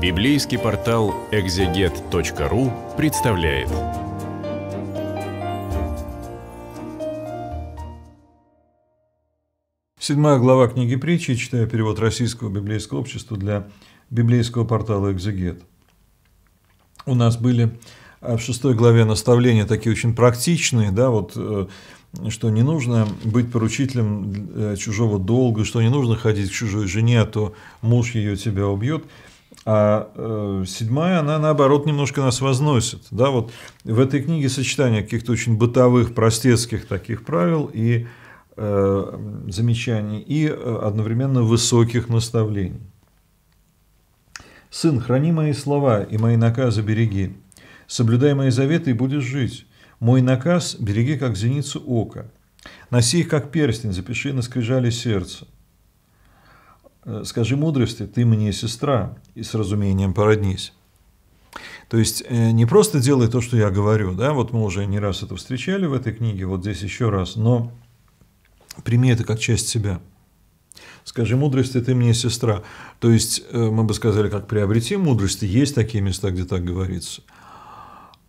Библейский портал экзегет.ру представляет. Седьмая глава книги притчи, читая перевод Российского библейского общества для библейского портала «Экзегет». У нас были а, в шестой главе наставления такие очень практичные, да, вот э, что не нужно быть поручителем э, чужого долга, что не нужно ходить к чужой жене, а то муж ее тебя убьет – а э, седьмая, она наоборот немножко нас возносит. Да, вот в этой книге сочетание каких-то очень бытовых, простецких таких правил и э, замечаний, и э, одновременно высоких наставлений. «Сын, храни мои слова и мои наказы береги. Соблюдай мои заветы и будешь жить. Мой наказ береги, как зеницу ока. Носи их, как перстень, запиши на скрижали сердца. Э, скажи мудрости, ты мне сестра, и с разумением породнись. То есть э, не просто делай то, что я говорю, да, вот мы уже не раз это встречали в этой книге, вот здесь еще раз, но прими это как часть себя. Скажи мудрости, ты мне сестра. То есть э, мы бы сказали, как приобрети мудрость, есть такие места, где так говорится –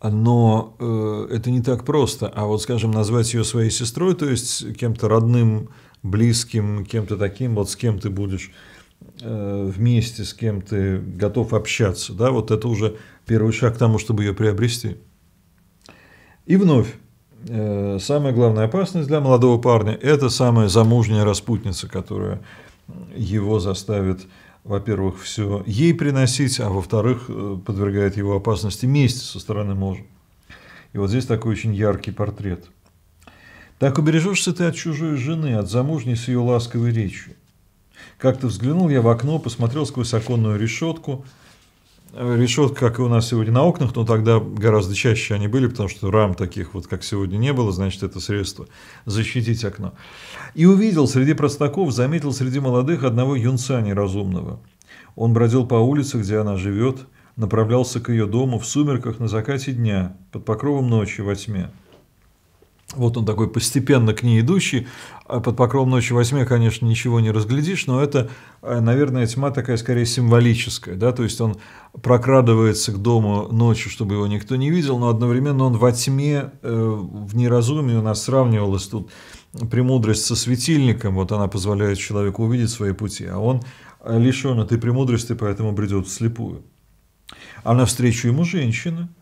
но э, это не так просто. А вот, скажем, назвать ее своей сестрой, то есть кем-то родным, близким, кем-то таким, вот с кем ты будешь э, вместе, с кем ты готов общаться, да, вот это уже первый шаг к тому, чтобы ее приобрести. И вновь, э, самая главная опасность для молодого парня – это самая замужняя распутница, которая его заставит во-первых, все ей приносить, а во-вторых, э, подвергает его опасности мести со стороны мужа. И вот здесь такой очень яркий портрет. Так убережешься ты от чужой жены, от замужней с ее ласковой речью. Как-то взглянул я в окно, посмотрел сквозь оконную решетку – решетка, как и у нас сегодня на окнах, но тогда гораздо чаще они были, потому что рам таких вот, как сегодня, не было, значит, это средство защитить окно. И увидел среди простаков, заметил среди молодых одного юнца неразумного. Он бродил по улице, где она живет, направлялся к ее дому в сумерках на закате дня, под покровом ночи во тьме. Вот он такой постепенно к ней идущий. А под покровом ночи восьми, конечно, ничего не разглядишь, но это, э, наверное, тьма такая скорее символическая. Да? То есть он прокрадывается к дому ночью, чтобы его никто не видел, но одновременно он во тьме, э, в неразумии у нас сравнивалась тут премудрость со светильником. Вот она позволяет человеку увидеть свои пути, а он э, лишен этой премудрости, поэтому бредет вслепую. А навстречу ему женщина –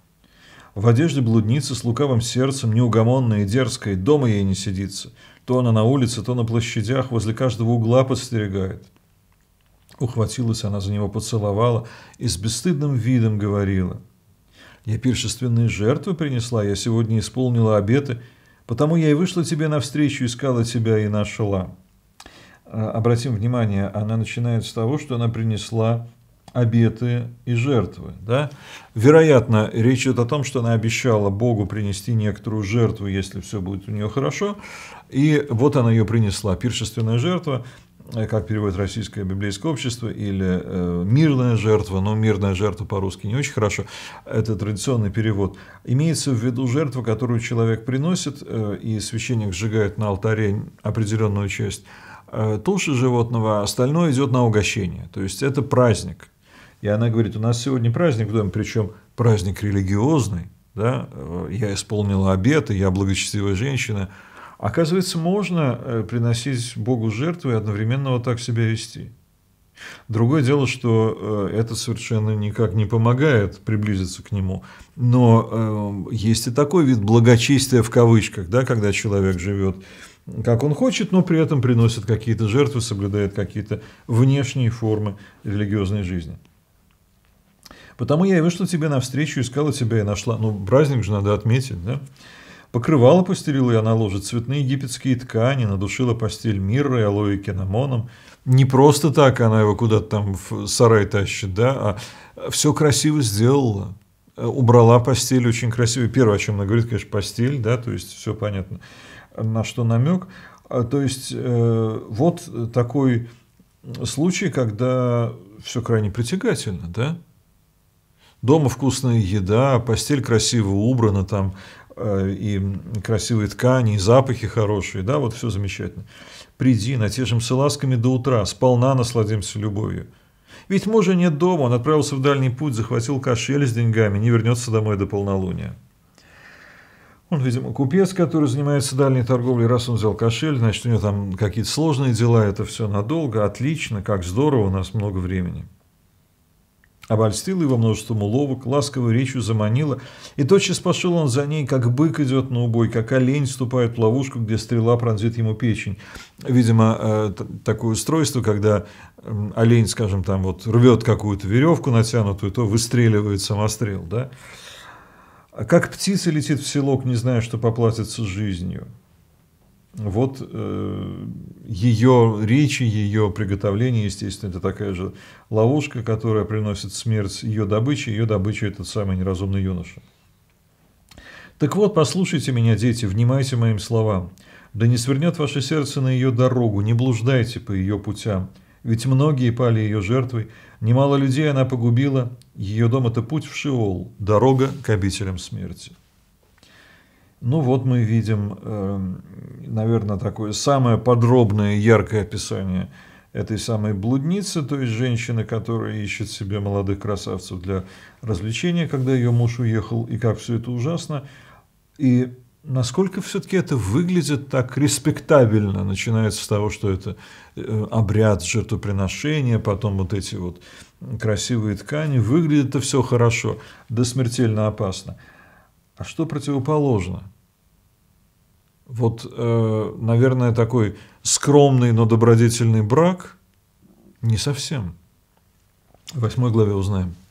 в одежде блудницы с лукавым сердцем, неугомонная и дерзкая, дома ей не сидится. То она на улице, то на площадях, возле каждого угла подстерегает. Ухватилась она за него, поцеловала и с бесстыдным видом говорила. «Я пиршественные жертвы принесла, я сегодня исполнила обеты, потому я и вышла тебе навстречу, искала тебя и нашла». А, обратим внимание, она начинает с того, что она принесла обеты и жертвы. Да? Вероятно, речь идет о том, что она обещала Богу принести некоторую жертву, если все будет у нее хорошо. И вот она ее принесла, пиршественная жертва, э, как переводит российское библейское общество, или э, мирная жертва, но мирная жертва по-русски не очень хорошо, это традиционный перевод. Имеется в виду жертва, которую человек приносит, э, и священник сжигает на алтаре определенную часть э, туши животного, а остальное идет на угощение. То есть это праздник, и она говорит, у нас сегодня праздник в доме, причем праздник религиозный, да, э, я исполнила обеты, я благочестивая женщина. Оказывается, можно э, приносить Богу жертву и одновременно вот так себя вести. Другое дело, что э, это совершенно никак не помогает приблизиться к нему. Но э, есть и такой вид благочестия в кавычках, да, когда человек живет как он хочет, но при этом приносит какие-то жертвы, соблюдает какие-то внешние формы религиозной жизни. Потому я и вышла тебе навстречу, искала тебя и нашла. Ну, праздник же надо отметить, да? Покрывало постелила я на ложе, цветные египетские ткани, надушила постель мирра и алоэ кинамоном. Не просто так она его куда-то там в сарай тащит, да, а все красиво сделала. Э, убрала постель очень красиво. Первое, о чем она говорит, конечно, постель, да, то есть все понятно, на что намек. А, то есть э, вот такой случай, когда все крайне притягательно, да? Дома вкусная еда, постель красиво убрана там, э, и красивые ткани, и запахи хорошие, да, вот все замечательно. Приди, натешимся ласками до утра, сполна насладимся любовью. Ведь мужа нет дома, он отправился в дальний путь, захватил кошель с деньгами, не вернется домой до полнолуния. Он, видимо, купец, который занимается дальней торговлей, раз он взял кошель, значит, у него там какие-то сложные дела, это все надолго, отлично, как здорово, у нас много времени обольстила его множеством уловок, ласковой речью заманила, и тотчас пошел он за ней, как бык идет на убой, как олень вступает в ловушку, где стрела пронзит ему печень. Видимо, э, такое устройство, когда олень, скажем, там вот рвет какую-то веревку натянутую, то выстреливает самострел, да? А как птица летит в селок, не зная, что поплатится жизнью вот э, ее речи, ее приготовление, естественно, это такая же ловушка, которая приносит смерть ее добыче, ее добыча – этот самый неразумный юноша. Так вот, послушайте меня, дети, внимайте моим словам. Да не свернет ваше сердце на ее дорогу, не блуждайте по ее путям. Ведь многие пали ее жертвой, немало людей она погубила, ее дом – это путь в Шиол, дорога к обителям смерти. Ну вот мы видим, эм, наверное, такое самое подробное яркое описание этой самой блудницы, то есть женщины, которая ищет себе молодых красавцев для развлечения, когда ее муж уехал, и как все это ужасно. И насколько все-таки это выглядит так респектабельно, начинается с того, что это э, обряд жертвоприношения, потом вот эти вот красивые ткани, выглядит это все хорошо, да смертельно опасно. А что противоположно? Вот, э, наверное, такой скромный, но добродетельный брак? Не совсем. В восьмой главе узнаем.